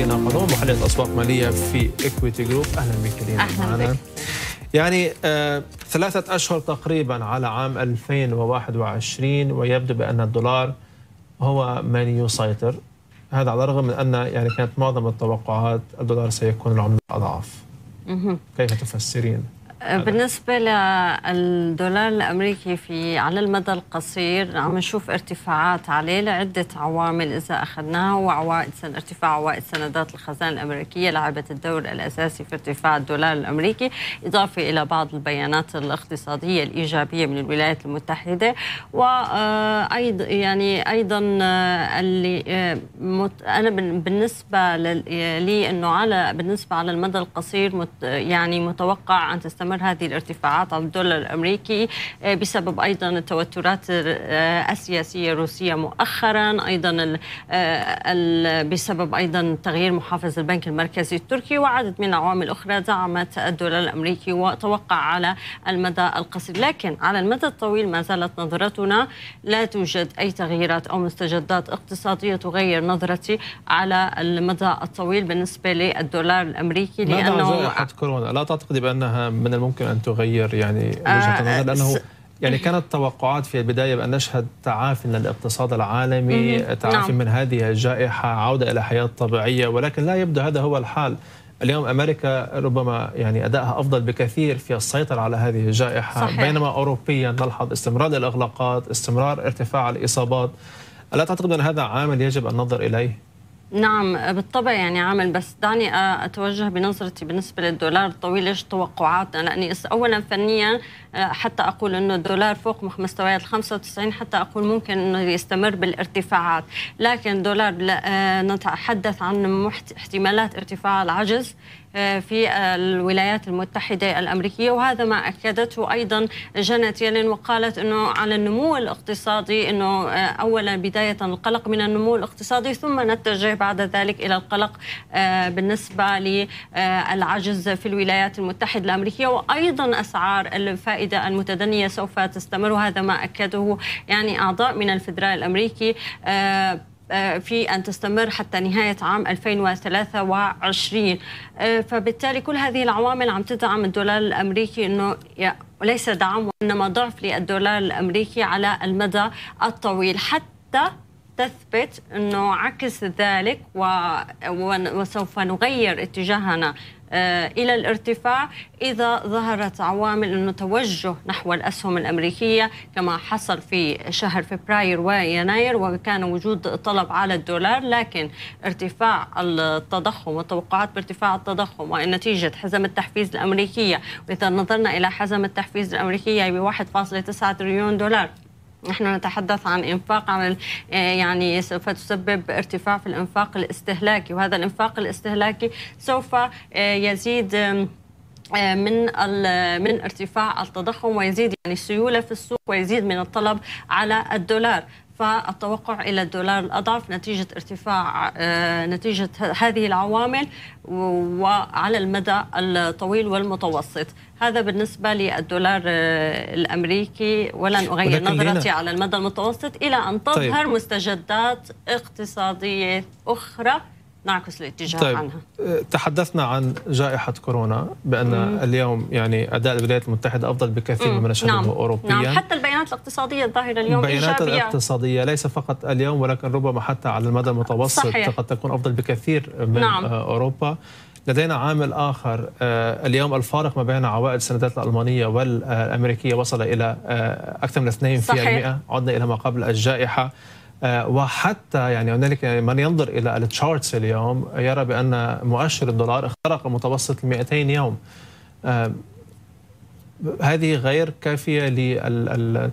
سينا قانون محلل اسواق ماليه في اكويتي جروب اهلا بك دينا اهلا يعني آه ثلاثة أشهر تقريبا على عام 2021 ويبدو بأن الدولار هو من يسيطر هذا على الرغم من أن يعني كانت معظم التوقعات الدولار سيكون العملة اضعف كيف تفسرين؟ آه، بالنسبة للدولار الأمريكي في على المدى القصير عم نشوف ارتفاعات عليه لعدة عوامل إذا أخذناها وعوائد سن ارتفاع عوائد سندات الخزانة الأمريكية لعبت الدور الأساسي في ارتفاع الدولار الأمريكي إضافة إلى بعض البيانات الاقتصادية الإيجابية من الولايات المتحدة وأيضا آه، يعني أيضا آه، اللي أنا بالنسبة لي أنه على بالنسبة على المدى القصير يعني متوقع أن تستمر تستمر هذه الارتفاعات على الدولار الامريكي آه، بسبب ايضا التوترات آه، السياسيه الروسيه مؤخرا ايضا آه، بسبب ايضا تغيير محافظ البنك المركزي التركي وعدد من العوامل اخرى دعمت الدولار الامريكي وتوقع على المدى القصير لكن على المدى الطويل ما زالت نظرتنا لا توجد اي تغييرات او مستجدات اقتصاديه تغير نظرتي على المدى الطويل بالنسبه للدولار الامريكي لانه ماذا كورونا لا تعتقد بانها من ممكن ان تغير يعني وجهه النظر آه، لانه يعني كانت توقعات في البدايه بان نشهد تعافي من الاقتصاد العالمي، تعافي آه، نعم. من هذه الجائحه، عوده الى حياه طبيعيه، ولكن لا يبدو هذا هو الحال. اليوم امريكا ربما يعني ادائها افضل بكثير في السيطره على هذه الجائحه، صحيح. بينما اوروبيا نلحظ استمرار الاغلاقات، استمرار ارتفاع الاصابات. الا تعتقد ان هذا عامل يجب ان ننظر اليه؟ نعم بالطبع يعني عامل بس دعني اتوجه بنظرتي بالنسبه للدولار الطويل ايش توقعاتنا لاني اولا فنيا حتى اقول انه الدولار فوق مستويات 95 حتى اقول ممكن انه يستمر بالارتفاعات لكن الدولار نتحدث عن احتمالات ارتفاع العجز آه، في الولايات المتحدة الأمريكية وهذا ما أكدته أيضا جانت يلين وقالت أنه على النمو الاقتصادي أنه آه، أولا بداية القلق من النمو الاقتصادي ثم نتجه بعد ذلك إلى القلق آه، بالنسبة للعجز في الولايات المتحدة الأمريكية وأيضا أسعار الفائدة المتدنية سوف تستمر وهذا ما أكده يعني أعضاء من الفدرال الأمريكي آه، في أن تستمر حتى نهاية عام 2023 آه، فبالتالي كل هذه العوامل عم تدعم الدولار الأمريكي أنه وليس دعم وإنما ضعف للدولار الأمريكي على المدى الطويل حتى تثبت أنه عكس ذلك وسوف نغير اتجاهنا آه، إلى الارتفاع إذا ظهرت عوامل أنه توجه نحو الأسهم الأمريكية كما حصل في شهر فبراير ويناير وكان وجود طلب على الدولار لكن ارتفاع التضخم والتوقعات بارتفاع التضخم ونتيجة حزم التحفيز الأمريكية وإذا نظرنا إلى حزم التحفيز الأمريكية ب 1.9 تريليون دولار نحن نتحدث عن انفاق عن آه، يعني سوف تسبب ارتفاع في الانفاق الاستهلاكي وهذا الانفاق الاستهلاكي سوف آه، يزيد آه، من من ارتفاع التضخم ويزيد يعني السيوله في السوق ويزيد من الطلب على الدولار فالتوقع الى الدولار الاضعف نتيجه ارتفاع آه، نتيجه هذه العوامل وعلى المدى الطويل والمتوسط هذا بالنسبه للدولار آه، الامريكي ولن اغير نظرتي على المدى المتوسط الى ان تظهر طيب. مستجدات اقتصاديه اخرى نعكس الاتجاه طيب. عنها آه، تحدثنا عن جائحة كورونا بأن مم. اليوم يعني أداء الولايات المتحدة أفضل بكثير مم. مما نشهده نعم. أوروبيا نعم حتى البيانات الاقتصادية الظاهرة اليوم البيانات إيجابية. الاقتصادية ليس فقط اليوم ولكن ربما حتى على المدى المتوسط صحيح. قد تكون أفضل بكثير من نعم. آه، أوروبا لدينا عامل آخر آه، اليوم الفارق ما بين عوائد السندات الألمانية والأمريكية وصل إلى أكثر من 2% صحيح. عدنا إلى ما قبل الجائحة آه، وحتى يعني هنالك من ينظر الى التشارتس اليوم يرى بان مؤشر الدولار اخترق متوسط ال 200 يوم آه، هذه غير كافيه لل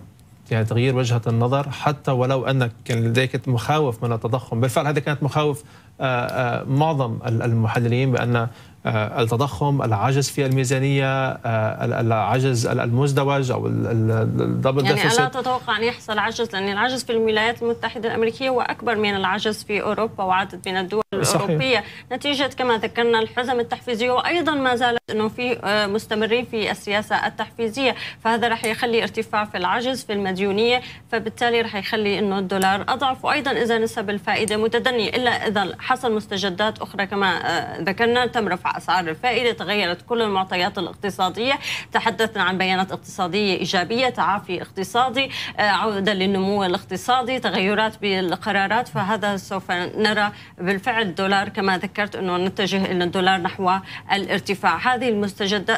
يعني تغيير وجهه النظر حتى ولو انك كان لديك مخاوف من التضخم، بالفعل هذه كانت مخاوف آه، معظم المحللين بان آه، التضخم العجز في الميزانية آه، العجز المزدوج أو الدبل يعني ديفيسيت. ألا تتوقع أن يحصل عجز لأن العجز في الولايات المتحدة الأمريكية هو أكبر من العجز في أوروبا وعدد من الدول صحيح. الأوروبية نتيجة كما ذكرنا الحزم التحفيزية وأيضا ما زالت أنه في آه، مستمرين في السياسة التحفيزية فهذا رح يخلي ارتفاع في العجز في المديونية فبالتالي رح يخلي أنه الدولار أضعف وأيضا إذا نسب الفائدة متدنية إلا إذا حصل مستجدات أخرى كما ذكرنا تم رفع أسعار الفائدة تغيرت كل المعطيات الاقتصادية تحدثنا عن بيانات اقتصادية إيجابية تعافي اقتصادي آه، عودة للنمو الاقتصادي تغيرات بالقرارات فهذا سوف نرى بالفعل الدولار كما ذكرت أنه نتجه إلى الدولار نحو الارتفاع هذه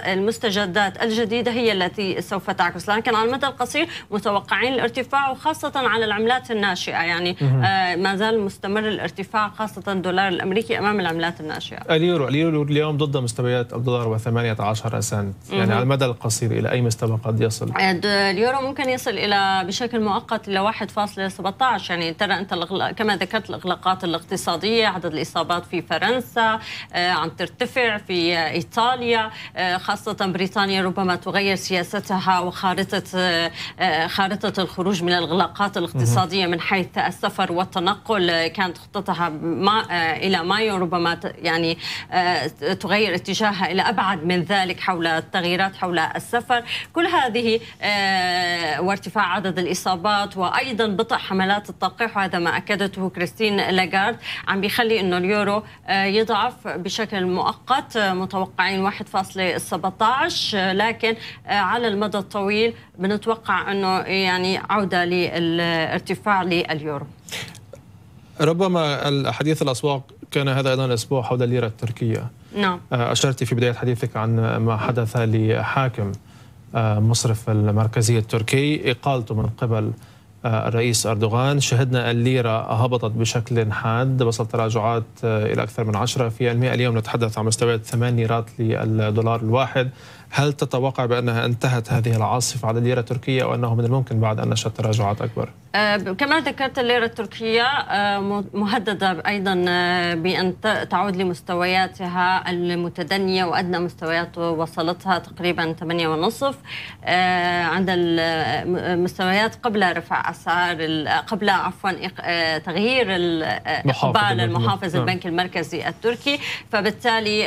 المستجدات الجديدة هي التي سوف تعكس لكن على المدى القصير متوقعين الارتفاع وخاصة على العملات الناشئة يعني آه، ما زال مستمر الارتفاع خاصة الدولار الأمريكي أمام العملات الناشئة اليورو اليورو اليوم ضد مستويات الدولار و18 سنت يعني على المدى القصير إلى أي مستوى قد يصل؟ اليورو ممكن يصل إلى بشكل مؤقت إلى 1.17 يعني ترى أنت كما ذكرت الإغلاقات الاقتصادية عدد الإصابات في فرنسا آه، عم ترتفع في إيطاليا آه، خاصة بريطانيا ربما تغير سياستها وخارطة آه، خارطة الخروج من الإغلاقات الاقتصادية من حيث السفر والتنقل كانت خطتها ما إلى مايو ربما يعني تغير اتجاهها إلى أبعد من ذلك حول التغييرات حول السفر كل هذه آه، وارتفاع عدد الإصابات وأيضا بطء حملات التلقيح وهذا ما أكدته كريستين لاغارد عم بيخلي أنه اليورو آه، يضعف بشكل مؤقت آه، متوقعين 1.17 لكن على المدى الطويل بنتوقع أنه يعني عودة للارتفاع لليورو ربما الحديث الاسواق كان هذا ايضا الاسبوع حول الليره التركيه نعم آه، اشرت في بدايه حديثك عن ما حدث لحاكم آه، مصرف المركزي التركي اقالته من قبل آه، الرئيس اردوغان شهدنا الليره هبطت بشكل حاد وصل تراجعات الى اكثر من 10% اليوم نتحدث عن مستويات 8 ليرات للدولار الواحد هل تتوقع بانها انتهت هذه العاصفه على الليره التركيه وانه من الممكن بعد ان نشهد تراجعات اكبر؟ آه، كما ذكرت الليرة التركية آه، مهددة أيضا آه، بأن تعود لمستوياتها المتدنية وأدنى مستويات وصلتها تقريبا 8.5 عند المستويات قبل رفع أسعار قبل عفوا تغيير إقبال المحافظ نعم. البنك المركزي التركي فبالتالي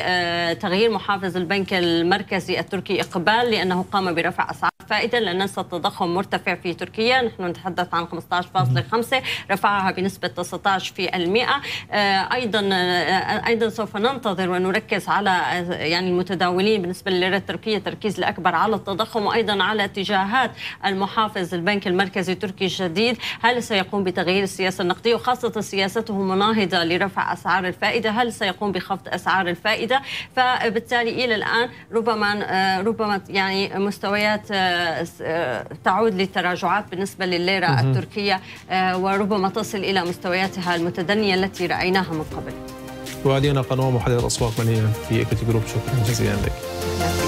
تغيير محافظ البنك المركزي التركي إقبال لأنه قام برفع أسعار فائدة لا ننسى التضخم مرتفع في تركيا نحن نتحدث عن 15.5 رفعها بنسبة 19% آه، أيضا آه، آه، أيضا سوف ننتظر ونركز على يعني المتداولين بالنسبة لليرة التركية تركيز الأكبر على التضخم وأيضا على اتجاهات المحافظ البنك المركزي التركي الجديد هل سيقوم بتغيير السياسة النقدية وخاصة سياسته مناهضة لرفع أسعار الفائدة هل سيقوم بخفض أسعار الفائدة فبالتالي إلى الآن ربما ربما يعني مستويات تعود للتراجعات بالنسبة لليرة التركية التركية آه، وربما تصل إلى مستوياتها المتدنية التي رأيناها من قبل وهذه أنا قنوة محللة من مالية في إيكوتي جروب شكرا جزيلا لك